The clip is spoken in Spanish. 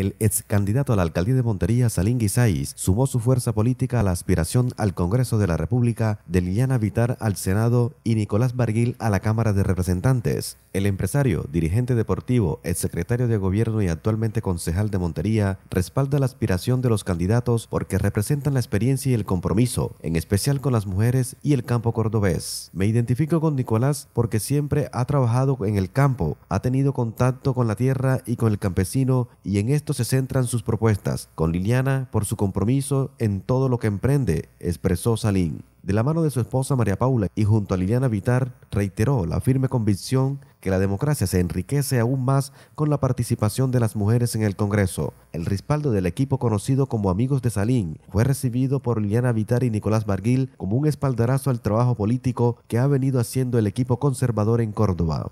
El ex candidato a la alcaldía de Montería, Salín Guisáis, sumó su fuerza política a la aspiración al Congreso de la República de Liliana Vitar al Senado y Nicolás Barguil a la Cámara de Representantes. El empresario, dirigente deportivo, ex secretario de Gobierno y actualmente concejal de Montería, respalda la aspiración de los candidatos porque representan la experiencia y el compromiso, en especial con las mujeres y el campo cordobés. Me identifico con Nicolás porque siempre ha trabajado en el campo, ha tenido contacto con la tierra y con el campesino y en estos se se centran sus propuestas. Con Liliana, por su compromiso en todo lo que emprende, expresó Salín. De la mano de su esposa María Paula y junto a Liliana Vitar, reiteró la firme convicción que la democracia se enriquece aún más con la participación de las mujeres en el Congreso. El respaldo del equipo conocido como Amigos de Salín fue recibido por Liliana Vitar y Nicolás Barguil como un espaldarazo al trabajo político que ha venido haciendo el equipo conservador en Córdoba.